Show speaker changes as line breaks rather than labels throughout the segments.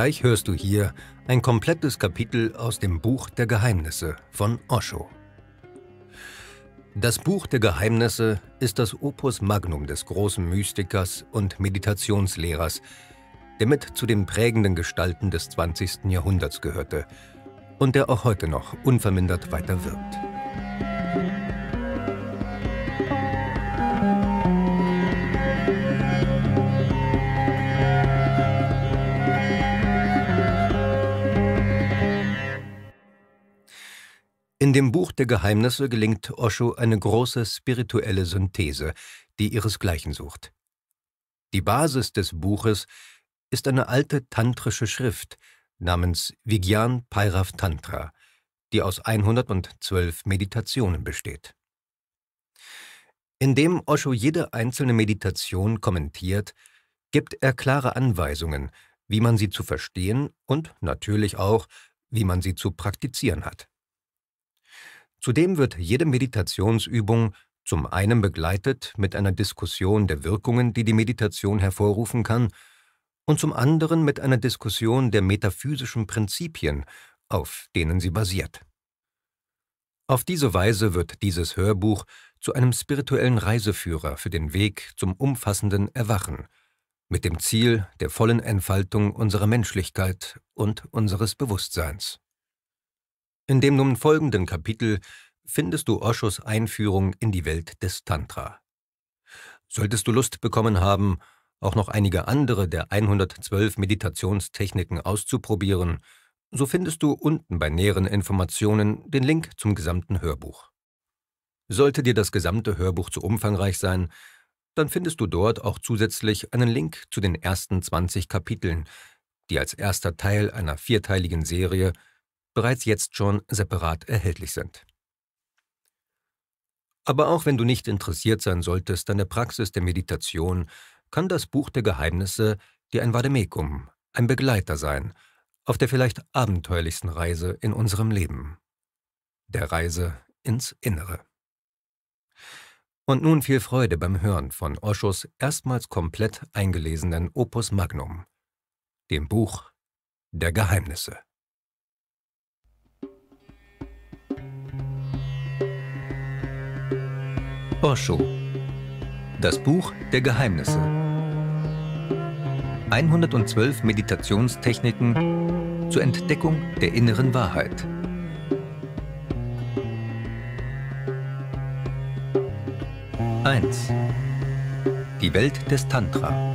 Gleich hörst du hier ein komplettes Kapitel aus dem Buch der Geheimnisse von Osho. Das Buch der Geheimnisse ist das Opus Magnum des großen Mystikers und Meditationslehrers, der mit zu den prägenden Gestalten des 20. Jahrhunderts gehörte und der auch heute noch unvermindert weiter wirkt. In dem Buch der Geheimnisse gelingt Osho eine große spirituelle Synthese, die ihresgleichen sucht. Die Basis des Buches ist eine alte tantrische Schrift namens Vigyan Pairav Tantra, die aus 112 Meditationen besteht. Indem Osho jede einzelne Meditation kommentiert, gibt er klare Anweisungen, wie man sie zu verstehen und natürlich auch, wie man sie zu praktizieren hat. Zudem wird jede Meditationsübung zum einen begleitet mit einer Diskussion der Wirkungen, die die Meditation hervorrufen kann, und zum anderen mit einer Diskussion der metaphysischen Prinzipien, auf denen sie basiert. Auf diese Weise wird dieses Hörbuch zu einem spirituellen Reiseführer für den Weg zum umfassenden Erwachen, mit dem Ziel der vollen Entfaltung unserer Menschlichkeit und unseres Bewusstseins. In dem nun folgenden Kapitel findest du Oshos Einführung in die Welt des Tantra. Solltest du Lust bekommen haben, auch noch einige andere der 112 Meditationstechniken auszuprobieren, so findest du unten bei näheren Informationen den Link zum gesamten Hörbuch. Sollte dir das gesamte Hörbuch zu umfangreich sein, dann findest du dort auch zusätzlich einen Link zu den ersten 20 Kapiteln, die als erster Teil einer vierteiligen Serie bereits jetzt schon separat erhältlich sind. Aber auch wenn du nicht interessiert sein solltest an der Praxis der Meditation, kann das Buch der Geheimnisse dir ein Vademekum, ein Begleiter sein, auf der vielleicht abenteuerlichsten Reise in unserem Leben. Der Reise ins Innere. Und nun viel Freude beim Hören von Oschos erstmals komplett eingelesenen Opus Magnum, dem Buch der Geheimnisse. Osho. Das Buch der Geheimnisse. 112 Meditationstechniken zur Entdeckung der inneren Wahrheit. Eins. Die Welt des Tantra.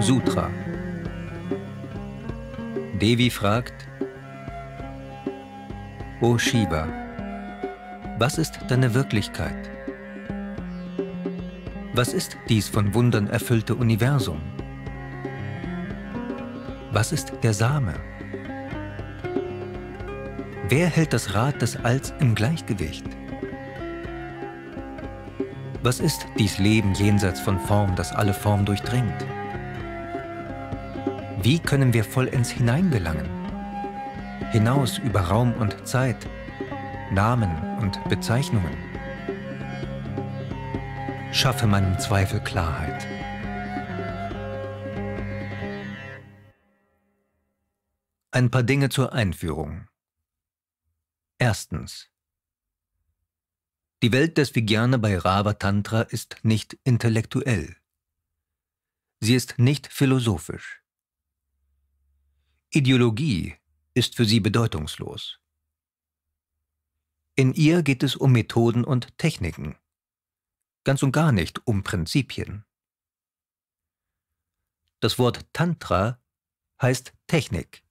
Sutra. Devi fragt, O Shiva, was ist deine Wirklichkeit? Was ist dies von Wundern erfüllte Universum? Was ist der Same? Wer hält das Rad des Alls im Gleichgewicht? Was ist dies Leben jenseits von Form, das alle Form durchdringt? Wie können wir vollends hineingelangen? hinaus über Raum und Zeit, Namen und Bezeichnungen. Schaffe meinem Zweifel Klarheit. Ein paar Dinge zur Einführung. Erstens. Die Welt des bei Rava Tantra ist nicht intellektuell. Sie ist nicht philosophisch. Ideologie ist für sie bedeutungslos. In ihr geht es um Methoden und Techniken, ganz und gar nicht um Prinzipien. Das Wort Tantra heißt Technik,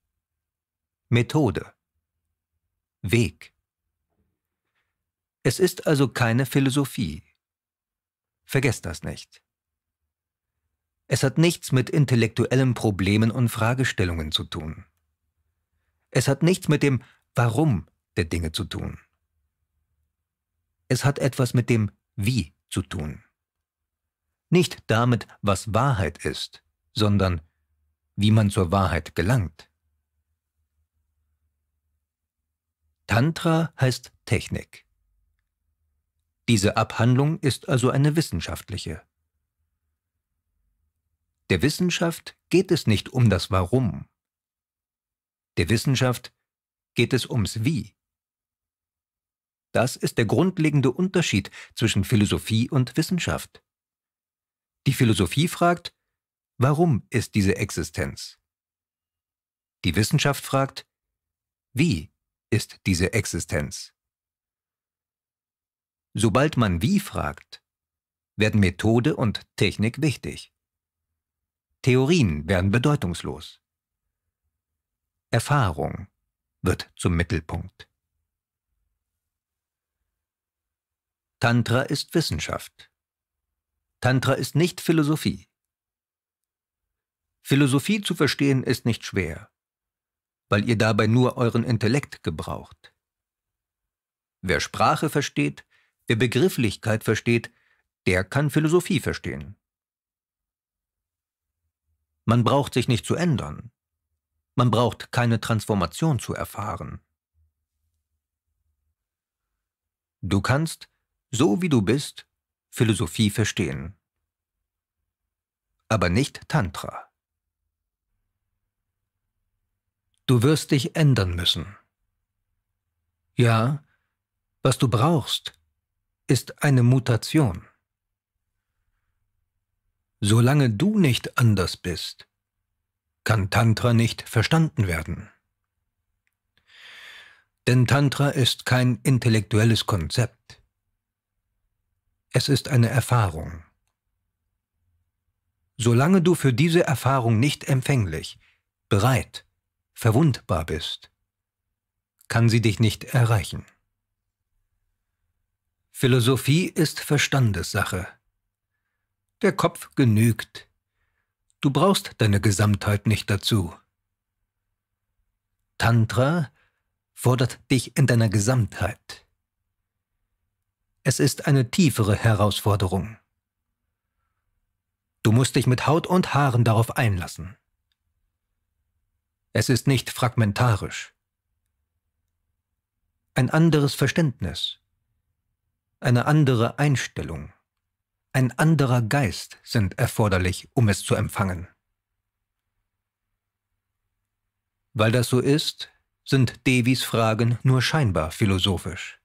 Methode, Weg. Es ist also keine Philosophie. Vergesst das nicht. Es hat nichts mit intellektuellen Problemen und Fragestellungen zu tun. Es hat nichts mit dem Warum der Dinge zu tun. Es hat etwas mit dem Wie zu tun. Nicht damit, was Wahrheit ist, sondern wie man zur Wahrheit gelangt. Tantra heißt Technik. Diese Abhandlung ist also eine wissenschaftliche. Der Wissenschaft geht es nicht um das Warum, der Wissenschaft geht es ums Wie. Das ist der grundlegende Unterschied zwischen Philosophie und Wissenschaft. Die Philosophie fragt, warum ist diese Existenz? Die Wissenschaft fragt, wie ist diese Existenz? Sobald man wie fragt, werden Methode und Technik wichtig. Theorien werden bedeutungslos. Erfahrung wird zum Mittelpunkt. Tantra ist Wissenschaft. Tantra ist nicht Philosophie. Philosophie zu verstehen ist nicht schwer, weil ihr dabei nur euren Intellekt gebraucht. Wer Sprache versteht, wer Begrifflichkeit versteht, der kann Philosophie verstehen. Man braucht sich nicht zu ändern. Man braucht keine Transformation zu erfahren. Du kannst, so wie du bist, Philosophie verstehen. Aber nicht Tantra. Du wirst dich ändern müssen. Ja, was du brauchst, ist eine Mutation. Solange du nicht anders bist, kann Tantra nicht verstanden werden. Denn Tantra ist kein intellektuelles Konzept. Es ist eine Erfahrung. Solange du für diese Erfahrung nicht empfänglich, bereit, verwundbar bist, kann sie dich nicht erreichen. Philosophie ist Verstandessache. Der Kopf genügt, Du brauchst deine Gesamtheit nicht dazu. Tantra fordert dich in deiner Gesamtheit. Es ist eine tiefere Herausforderung. Du musst dich mit Haut und Haaren darauf einlassen. Es ist nicht fragmentarisch. Ein anderes Verständnis, eine andere Einstellung ein anderer Geist sind erforderlich, um es zu empfangen. Weil das so ist, sind Devis Fragen nur scheinbar philosophisch.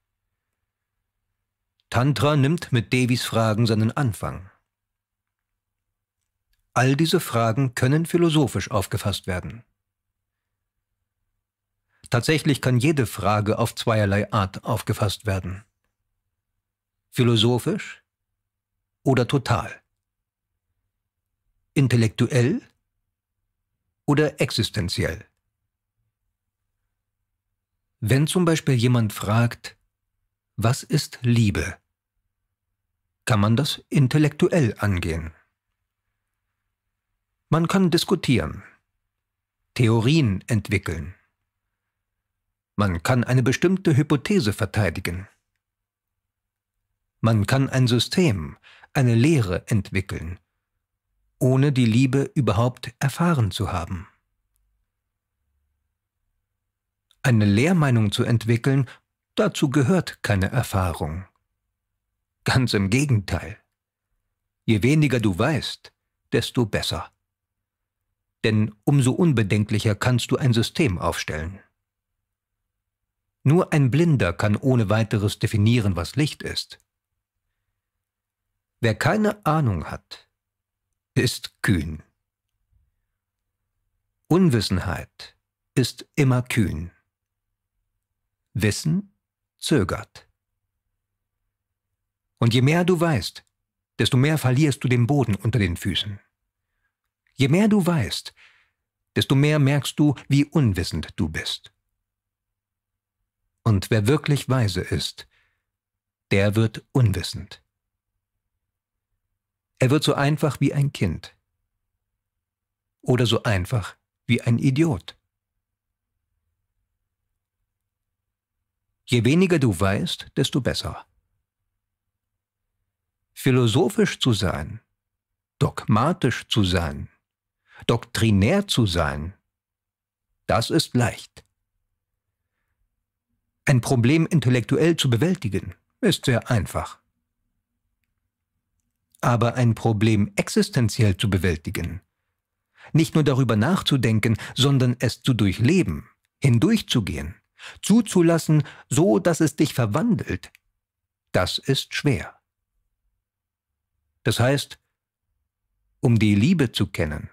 Tantra nimmt mit Devis Fragen seinen Anfang. All diese Fragen können philosophisch aufgefasst werden. Tatsächlich kann jede Frage auf zweierlei Art aufgefasst werden. Philosophisch, oder total? Intellektuell oder existenziell? Wenn zum Beispiel jemand fragt, was ist Liebe? Kann man das intellektuell angehen? Man kann diskutieren, Theorien entwickeln. Man kann eine bestimmte Hypothese verteidigen. Man kann ein System, eine Lehre entwickeln, ohne die Liebe überhaupt erfahren zu haben. Eine Lehrmeinung zu entwickeln, dazu gehört keine Erfahrung. Ganz im Gegenteil. Je weniger du weißt, desto besser. Denn umso unbedenklicher kannst du ein System aufstellen. Nur ein Blinder kann ohne weiteres definieren, was Licht ist. Wer keine Ahnung hat, ist kühn. Unwissenheit ist immer kühn. Wissen zögert. Und je mehr du weißt, desto mehr verlierst du den Boden unter den Füßen. Je mehr du weißt, desto mehr merkst du, wie unwissend du bist. Und wer wirklich weise ist, der wird unwissend. Er wird so einfach wie ein Kind. Oder so einfach wie ein Idiot. Je weniger du weißt, desto besser. Philosophisch zu sein, dogmatisch zu sein, doktrinär zu sein, das ist leicht. Ein Problem intellektuell zu bewältigen, ist sehr einfach aber ein Problem existenziell zu bewältigen. Nicht nur darüber nachzudenken, sondern es zu durchleben, hindurchzugehen, zuzulassen, so dass es dich verwandelt, das ist schwer. Das heißt, um die Liebe zu kennen,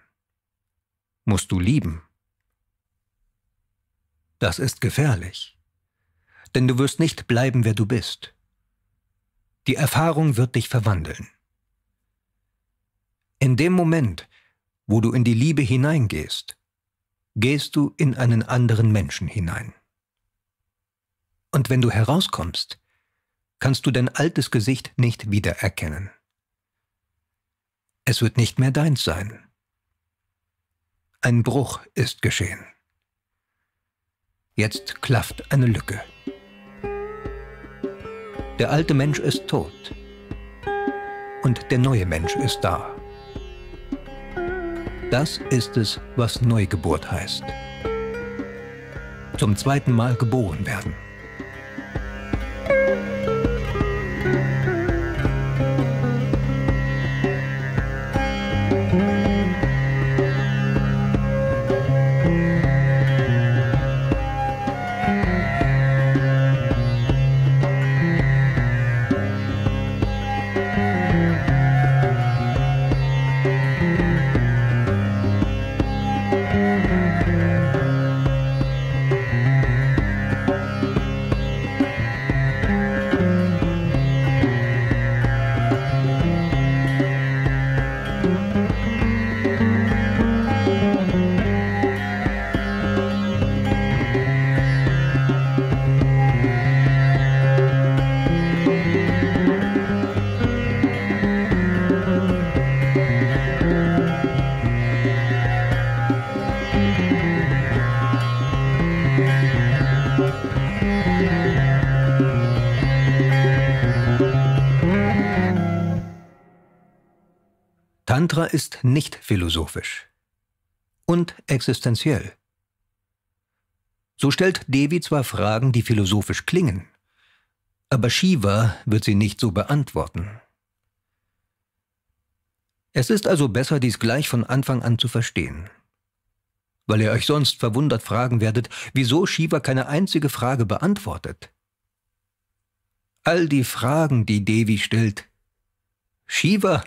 musst du lieben. Das ist gefährlich, denn du wirst nicht bleiben, wer du bist. Die Erfahrung wird dich verwandeln. In dem Moment, wo du in die Liebe hineingehst, gehst du in einen anderen Menschen hinein. Und wenn du herauskommst, kannst du dein altes Gesicht nicht wiedererkennen. Es wird nicht mehr deins sein. Ein Bruch ist geschehen. Jetzt klafft eine Lücke. Der alte Mensch ist tot und der neue Mensch ist da. Das ist es, was Neugeburt heißt. Zum zweiten Mal geboren werden. Tantra ist nicht philosophisch und existenziell. So stellt Devi zwar Fragen, die philosophisch klingen, aber Shiva wird sie nicht so beantworten. Es ist also besser, dies gleich von Anfang an zu verstehen. Weil ihr euch sonst verwundert fragen werdet, wieso Shiva keine einzige Frage beantwortet. All die Fragen, die Devi stellt, Shiva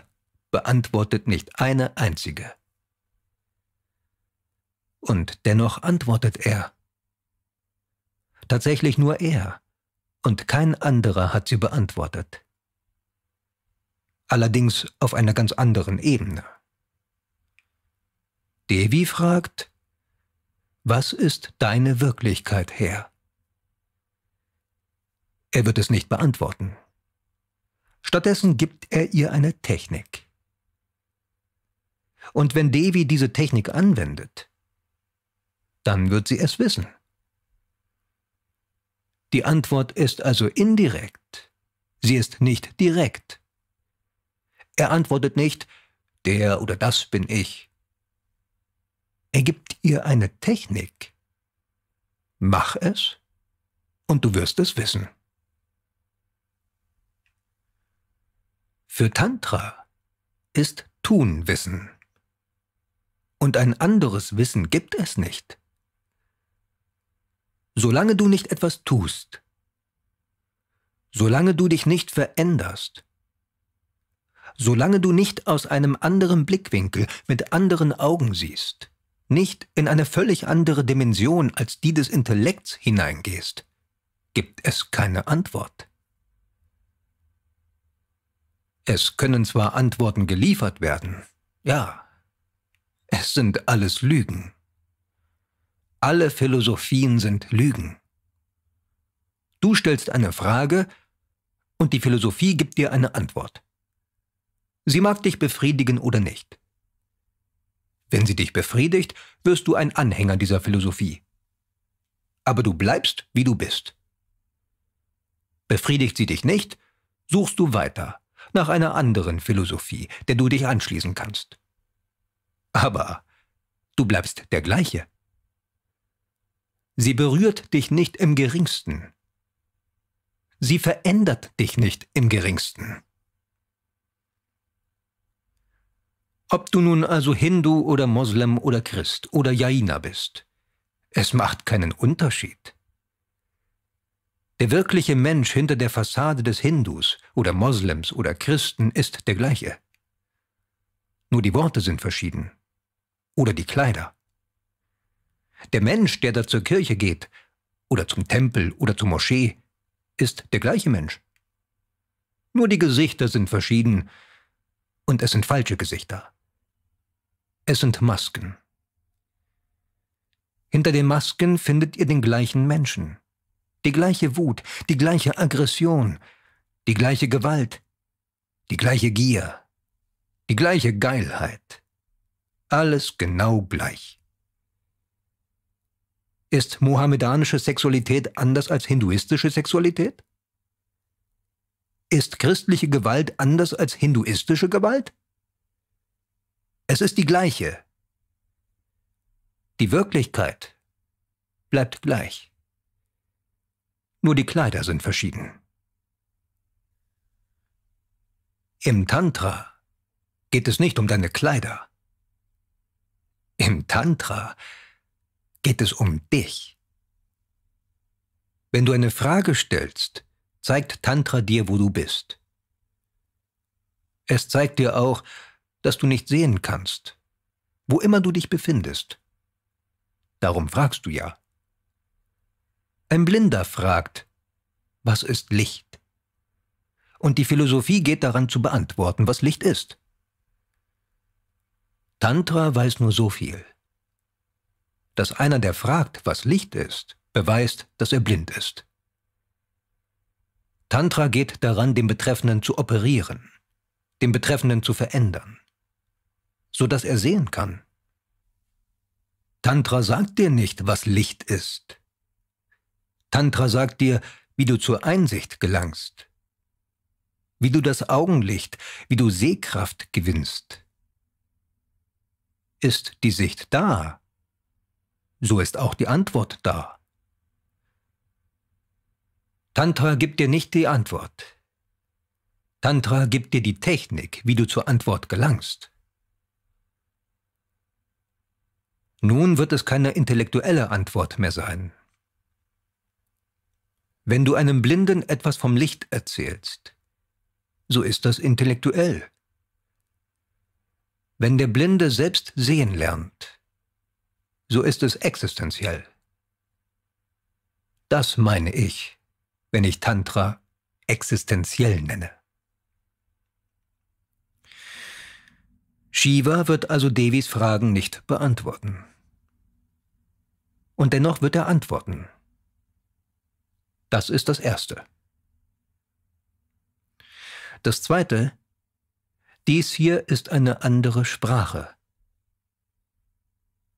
beantwortet nicht eine einzige. Und dennoch antwortet er. Tatsächlich nur er, und kein anderer hat sie beantwortet. Allerdings auf einer ganz anderen Ebene. Devi fragt, was ist deine Wirklichkeit, Herr? Er wird es nicht beantworten. Stattdessen gibt er ihr eine Technik. Und wenn Devi diese Technik anwendet, dann wird sie es wissen. Die Antwort ist also indirekt. Sie ist nicht direkt. Er antwortet nicht, der oder das bin ich. Er gibt ihr eine Technik. Mach es und du wirst es wissen. Für Tantra ist Tunwissen und ein anderes Wissen gibt es nicht. Solange du nicht etwas tust, solange du dich nicht veränderst, solange du nicht aus einem anderen Blickwinkel mit anderen Augen siehst, nicht in eine völlig andere Dimension als die des Intellekts hineingehst, gibt es keine Antwort. Es können zwar Antworten geliefert werden, ja, es sind alles Lügen. Alle Philosophien sind Lügen. Du stellst eine Frage und die Philosophie gibt dir eine Antwort. Sie mag dich befriedigen oder nicht. Wenn sie dich befriedigt, wirst du ein Anhänger dieser Philosophie. Aber du bleibst, wie du bist. Befriedigt sie dich nicht, suchst du weiter nach einer anderen Philosophie, der du dich anschließen kannst aber du bleibst der gleiche. Sie berührt dich nicht im geringsten. Sie verändert dich nicht im geringsten. Ob du nun also Hindu oder Moslem oder Christ oder Jaina bist, es macht keinen Unterschied. Der wirkliche Mensch hinter der Fassade des Hindus oder Moslems oder Christen ist der gleiche. Nur die Worte sind verschieden oder die Kleider. Der Mensch, der da zur Kirche geht, oder zum Tempel oder zur Moschee, ist der gleiche Mensch. Nur die Gesichter sind verschieden, und es sind falsche Gesichter. Es sind Masken. Hinter den Masken findet ihr den gleichen Menschen, die gleiche Wut, die gleiche Aggression, die gleiche Gewalt, die gleiche Gier, die gleiche Geilheit, alles genau gleich. Ist mohammedanische Sexualität anders als hinduistische Sexualität? Ist christliche Gewalt anders als hinduistische Gewalt? Es ist die gleiche. Die Wirklichkeit bleibt gleich. Nur die Kleider sind verschieden. Im Tantra geht es nicht um deine Kleider. Im Tantra geht es um dich. Wenn du eine Frage stellst, zeigt Tantra dir, wo du bist. Es zeigt dir auch, dass du nicht sehen kannst, wo immer du dich befindest. Darum fragst du ja. Ein Blinder fragt, was ist Licht? Und die Philosophie geht daran zu beantworten, was Licht ist. Tantra weiß nur so viel. Dass einer, der fragt, was Licht ist, beweist, dass er blind ist. Tantra geht daran, den Betreffenden zu operieren, den Betreffenden zu verändern, sodass er sehen kann. Tantra sagt dir nicht, was Licht ist. Tantra sagt dir, wie du zur Einsicht gelangst, wie du das Augenlicht, wie du Sehkraft gewinnst ist die Sicht da, so ist auch die Antwort da. Tantra gibt dir nicht die Antwort. Tantra gibt dir die Technik, wie du zur Antwort gelangst. Nun wird es keine intellektuelle Antwort mehr sein. Wenn du einem Blinden etwas vom Licht erzählst, so ist das intellektuell. Wenn der Blinde selbst sehen lernt, so ist es existenziell. Das meine ich, wenn ich Tantra existenziell nenne. Shiva wird also Devis Fragen nicht beantworten. Und dennoch wird er antworten. Das ist das Erste. Das Zweite dies hier ist eine andere Sprache.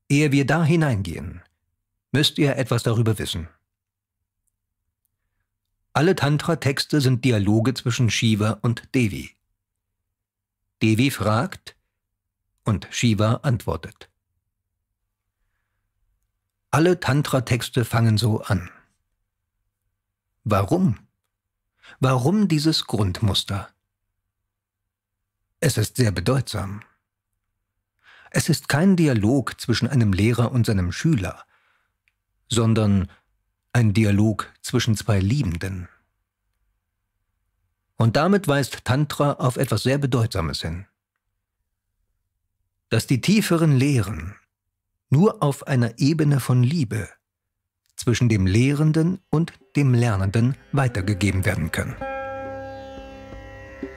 Ehe wir da hineingehen, müsst ihr etwas darüber wissen. Alle Tantra-Texte sind Dialoge zwischen Shiva und Devi. Devi fragt und Shiva antwortet. Alle Tantra-Texte fangen so an. Warum? Warum dieses Grundmuster? Es ist sehr bedeutsam. Es ist kein Dialog zwischen einem Lehrer und seinem Schüler, sondern ein Dialog zwischen zwei Liebenden. Und damit weist Tantra auf etwas sehr Bedeutsames hin. Dass die tieferen Lehren nur auf einer Ebene von Liebe zwischen dem Lehrenden und dem Lernenden weitergegeben werden können.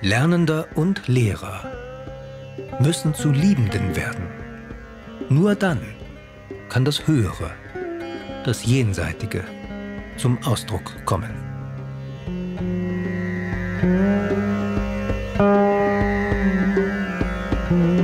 Lernender und Lehrer müssen zu Liebenden werden. Nur dann kann das Höhere, das Jenseitige zum Ausdruck kommen. Musik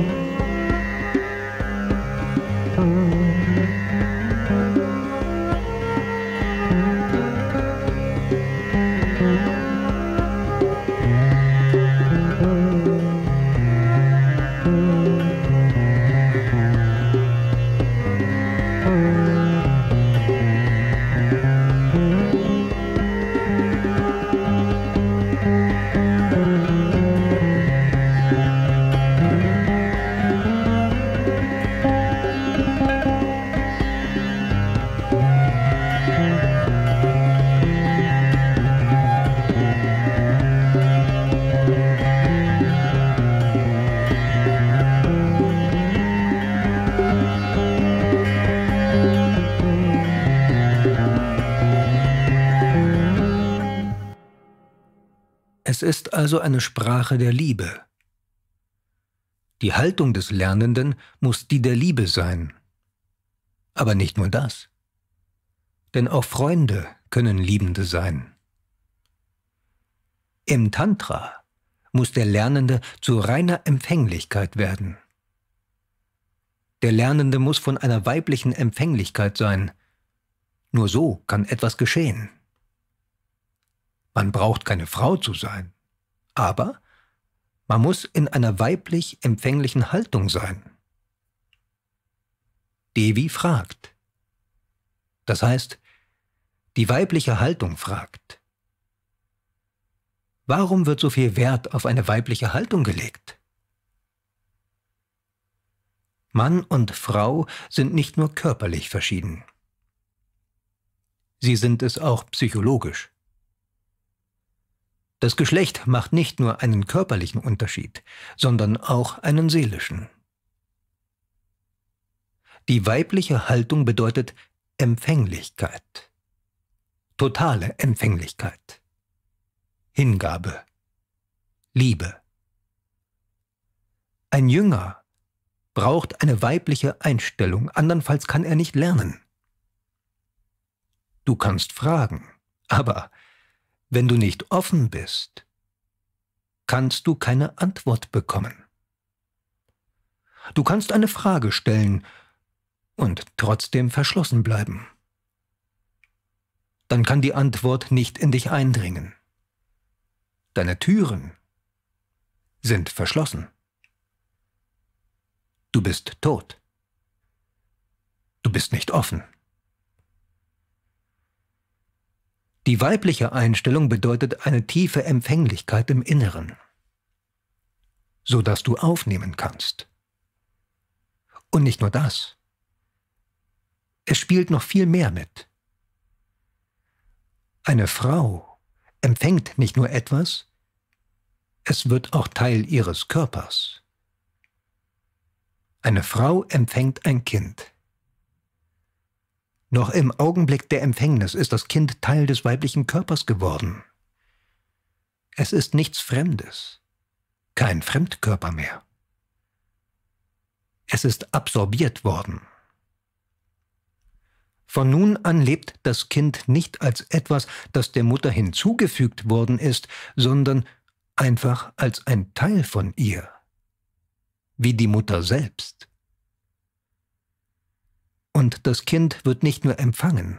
also eine Sprache der Liebe. Die Haltung des Lernenden muss die der Liebe sein. Aber nicht nur das. Denn auch Freunde können Liebende sein. Im Tantra muss der Lernende zu reiner Empfänglichkeit werden. Der Lernende muss von einer weiblichen Empfänglichkeit sein. Nur so kann etwas geschehen. Man braucht keine Frau zu sein. Aber man muss in einer weiblich empfänglichen Haltung sein. Devi fragt. Das heißt, die weibliche Haltung fragt. Warum wird so viel Wert auf eine weibliche Haltung gelegt? Mann und Frau sind nicht nur körperlich verschieden. Sie sind es auch psychologisch. Das Geschlecht macht nicht nur einen körperlichen Unterschied, sondern auch einen seelischen. Die weibliche Haltung bedeutet Empfänglichkeit, totale Empfänglichkeit, Hingabe, Liebe. Ein Jünger braucht eine weibliche Einstellung, andernfalls kann er nicht lernen. Du kannst fragen, aber wenn du nicht offen bist, kannst du keine Antwort bekommen. Du kannst eine Frage stellen und trotzdem verschlossen bleiben. Dann kann die Antwort nicht in dich eindringen. Deine Türen sind verschlossen. Du bist tot. Du bist nicht offen. Die weibliche Einstellung bedeutet eine tiefe Empfänglichkeit im Inneren, so dass du aufnehmen kannst. Und nicht nur das. Es spielt noch viel mehr mit. Eine Frau empfängt nicht nur etwas, es wird auch Teil ihres Körpers. Eine Frau empfängt ein Kind. Noch im Augenblick der Empfängnis ist das Kind Teil des weiblichen Körpers geworden. Es ist nichts Fremdes, kein Fremdkörper mehr. Es ist absorbiert worden. Von nun an lebt das Kind nicht als etwas, das der Mutter hinzugefügt worden ist, sondern einfach als ein Teil von ihr, wie die Mutter selbst. Und das Kind wird nicht nur empfangen.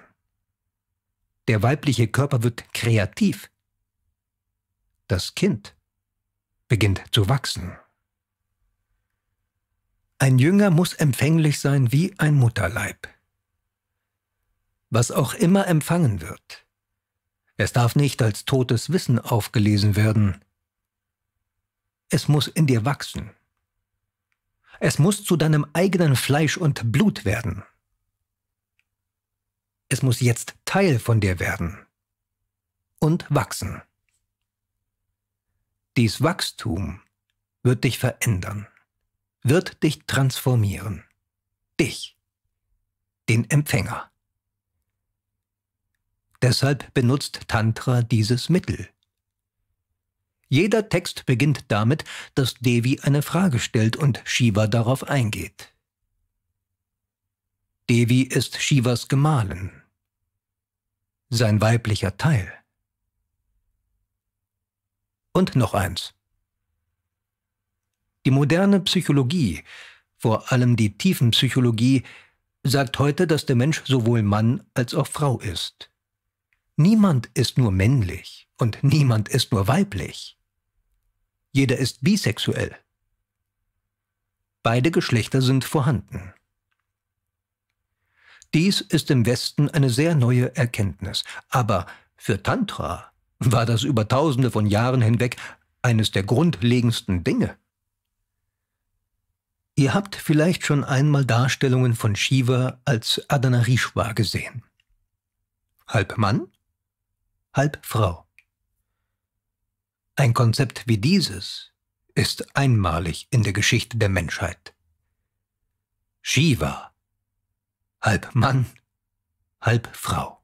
Der weibliche Körper wird kreativ. Das Kind beginnt zu wachsen. Ein Jünger muss empfänglich sein wie ein Mutterleib. Was auch immer empfangen wird, es darf nicht als totes Wissen aufgelesen werden. Es muss in dir wachsen. Es muss zu deinem eigenen Fleisch und Blut werden es muss jetzt Teil von dir werden und wachsen. Dies Wachstum wird dich verändern, wird dich transformieren, dich, den Empfänger. Deshalb benutzt Tantra dieses Mittel. Jeder Text beginnt damit, dass Devi eine Frage stellt und Shiva darauf eingeht. Devi ist Shivas Gemahlin, sein weiblicher Teil. Und noch eins. Die moderne Psychologie, vor allem die Tiefenpsychologie, sagt heute, dass der Mensch sowohl Mann als auch Frau ist. Niemand ist nur männlich und niemand ist nur weiblich. Jeder ist bisexuell. Beide Geschlechter sind vorhanden. Dies ist im Westen eine sehr neue Erkenntnis. Aber für Tantra war das über Tausende von Jahren hinweg eines der grundlegendsten Dinge. Ihr habt vielleicht schon einmal Darstellungen von Shiva als Adanarishwa gesehen. Halb Mann, halb Frau. Ein Konzept wie dieses ist einmalig in der Geschichte der Menschheit. Shiva halb Mann, halb Frau.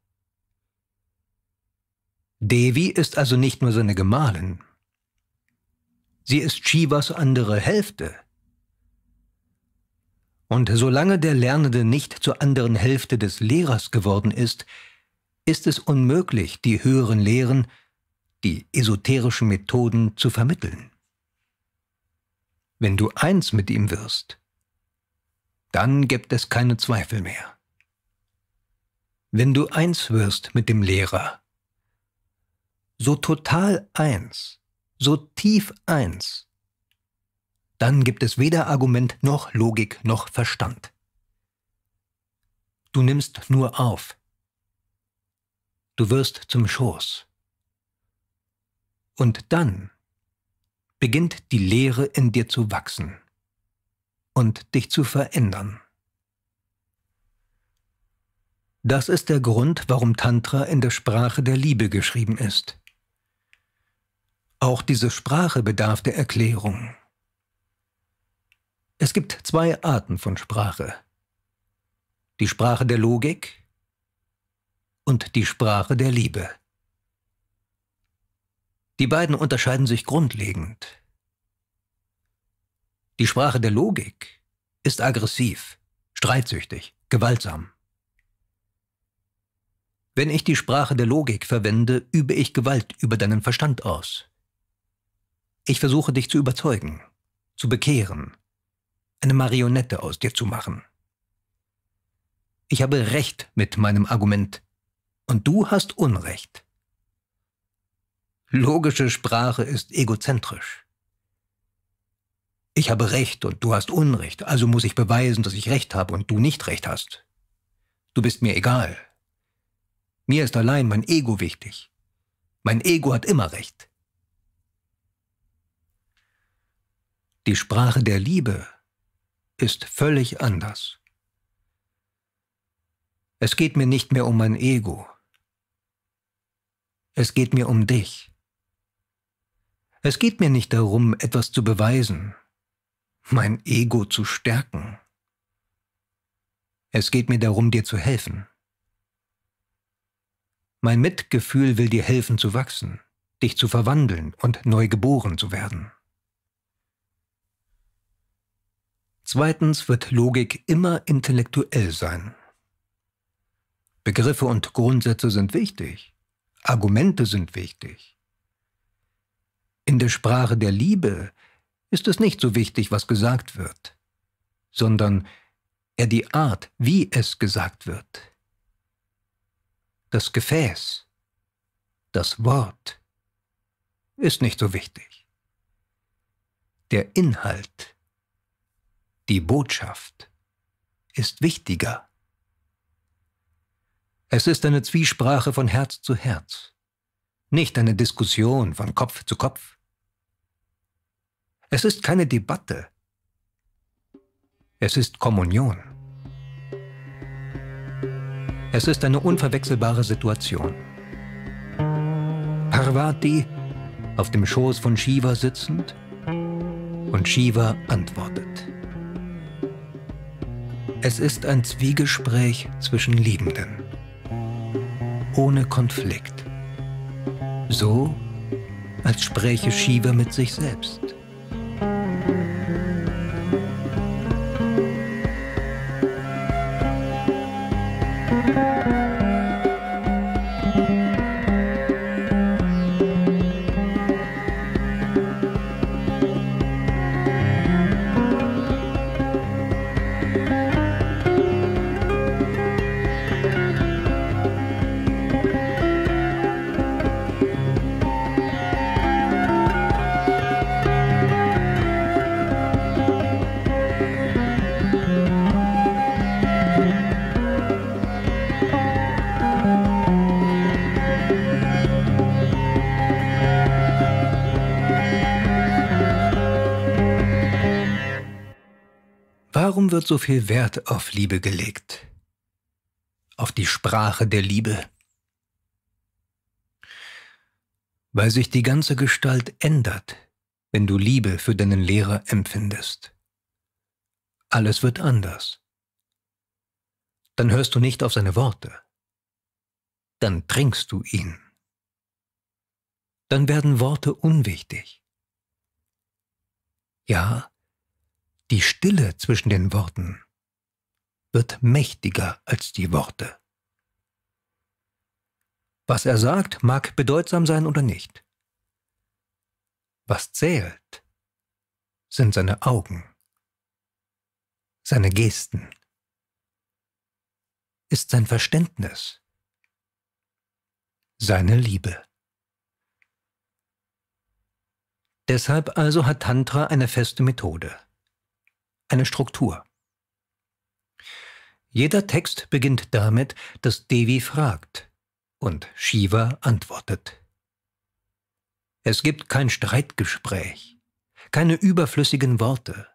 Devi ist also nicht nur seine Gemahlin. Sie ist Shivas andere Hälfte. Und solange der Lernende nicht zur anderen Hälfte des Lehrers geworden ist, ist es unmöglich, die höheren Lehren, die esoterischen Methoden zu vermitteln. Wenn du eins mit ihm wirst, dann gibt es keine Zweifel mehr. Wenn du eins wirst mit dem Lehrer, so total eins, so tief eins, dann gibt es weder Argument noch Logik noch Verstand. Du nimmst nur auf. Du wirst zum Schoß. Und dann beginnt die Lehre in dir zu wachsen und dich zu verändern. Das ist der Grund, warum Tantra in der Sprache der Liebe geschrieben ist. Auch diese Sprache bedarf der Erklärung. Es gibt zwei Arten von Sprache. Die Sprache der Logik und die Sprache der Liebe. Die beiden unterscheiden sich grundlegend. Die Sprache der Logik ist aggressiv, streitsüchtig, gewaltsam. Wenn ich die Sprache der Logik verwende, übe ich Gewalt über deinen Verstand aus. Ich versuche dich zu überzeugen, zu bekehren, eine Marionette aus dir zu machen. Ich habe Recht mit meinem Argument und du hast Unrecht. Logische Sprache ist egozentrisch. Ich habe Recht und du hast Unrecht, also muss ich beweisen, dass ich Recht habe und du nicht Recht hast. Du bist mir egal. Mir ist allein mein Ego wichtig. Mein Ego hat immer Recht. Die Sprache der Liebe ist völlig anders. Es geht mir nicht mehr um mein Ego. Es geht mir um dich. Es geht mir nicht darum, etwas zu beweisen, mein Ego zu stärken. Es geht mir darum, dir zu helfen. Mein Mitgefühl will dir helfen zu wachsen, dich zu verwandeln und neu geboren zu werden. Zweitens wird Logik immer intellektuell sein. Begriffe und Grundsätze sind wichtig, Argumente sind wichtig. In der Sprache der Liebe ist es nicht so wichtig, was gesagt wird, sondern eher die Art, wie es gesagt wird. Das Gefäß, das Wort ist nicht so wichtig. Der Inhalt, die Botschaft ist wichtiger. Es ist eine Zwiesprache von Herz zu Herz, nicht eine Diskussion von Kopf zu Kopf. Es ist keine Debatte. Es ist Kommunion. Es ist eine unverwechselbare Situation. Parvati auf dem Schoß von Shiva sitzend und Shiva antwortet. Es ist ein Zwiegespräch zwischen Liebenden, ohne Konflikt. So, als spräche Shiva mit sich selbst. Warum wird so viel Wert auf Liebe gelegt? Auf die Sprache der Liebe? Weil sich die ganze Gestalt ändert, wenn du Liebe für deinen Lehrer empfindest. Alles wird anders. Dann hörst du nicht auf seine Worte. Dann trinkst du ihn. Dann werden Worte unwichtig. Ja, die Stille zwischen den Worten wird mächtiger als die Worte. Was er sagt, mag bedeutsam sein oder nicht. Was zählt, sind seine Augen, seine Gesten, ist sein Verständnis, seine Liebe. Deshalb also hat Tantra eine feste Methode eine Struktur. Jeder Text beginnt damit, dass Devi fragt und Shiva antwortet. Es gibt kein Streitgespräch, keine überflüssigen Worte.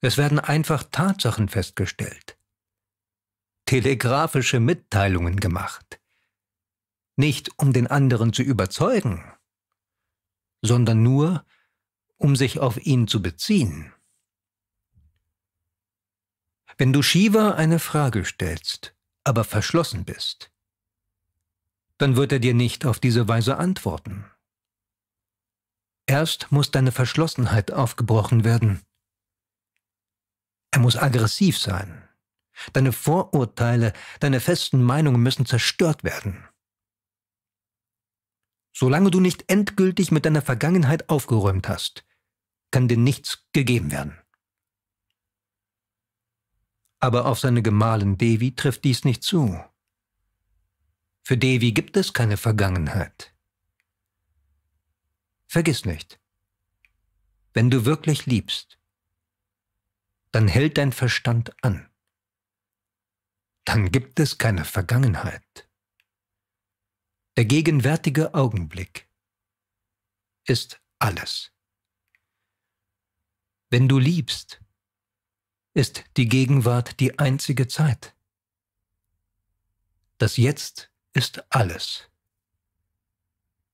Es werden einfach Tatsachen festgestellt, telegrafische Mitteilungen gemacht. Nicht um den anderen zu überzeugen, sondern nur, um sich auf ihn zu beziehen. Wenn du Shiva eine Frage stellst, aber verschlossen bist, dann wird er dir nicht auf diese Weise antworten. Erst muss deine Verschlossenheit aufgebrochen werden. Er muss aggressiv sein. Deine Vorurteile, deine festen Meinungen müssen zerstört werden. Solange du nicht endgültig mit deiner Vergangenheit aufgeräumt hast, kann dir nichts gegeben werden aber auf seine Gemahlin Devi trifft dies nicht zu. Für Devi gibt es keine Vergangenheit. Vergiss nicht, wenn du wirklich liebst, dann hält dein Verstand an. Dann gibt es keine Vergangenheit. Der gegenwärtige Augenblick ist alles. Wenn du liebst, ist die Gegenwart die einzige Zeit. Das Jetzt ist alles.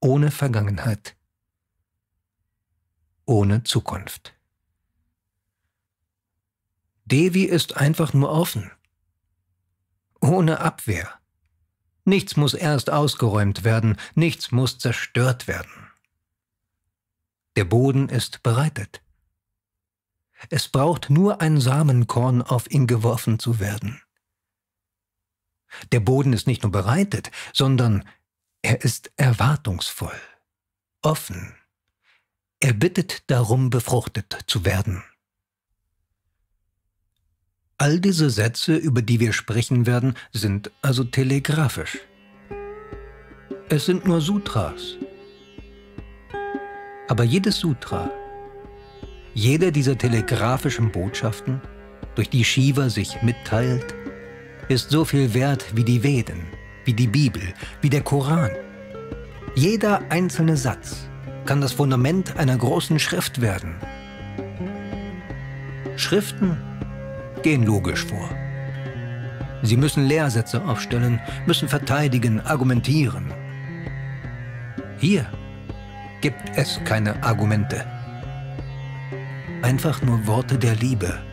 Ohne Vergangenheit. Ohne Zukunft. Devi ist einfach nur offen. Ohne Abwehr. Nichts muss erst ausgeräumt werden, nichts muss zerstört werden. Der Boden ist bereitet. Es braucht nur ein Samenkorn auf ihn geworfen zu werden. Der Boden ist nicht nur bereitet, sondern er ist erwartungsvoll, offen. Er bittet darum, befruchtet zu werden. All diese Sätze, über die wir sprechen werden, sind also telegrafisch. Es sind nur Sutras. Aber jedes Sutra jede dieser telegrafischen Botschaften, durch die Shiva sich mitteilt, ist so viel wert wie die Veden, wie die Bibel, wie der Koran. Jeder einzelne Satz kann das Fundament einer großen Schrift werden. Schriften gehen logisch vor. Sie müssen Lehrsätze aufstellen, müssen verteidigen, argumentieren. Hier gibt es keine Argumente. Einfach nur Worte der Liebe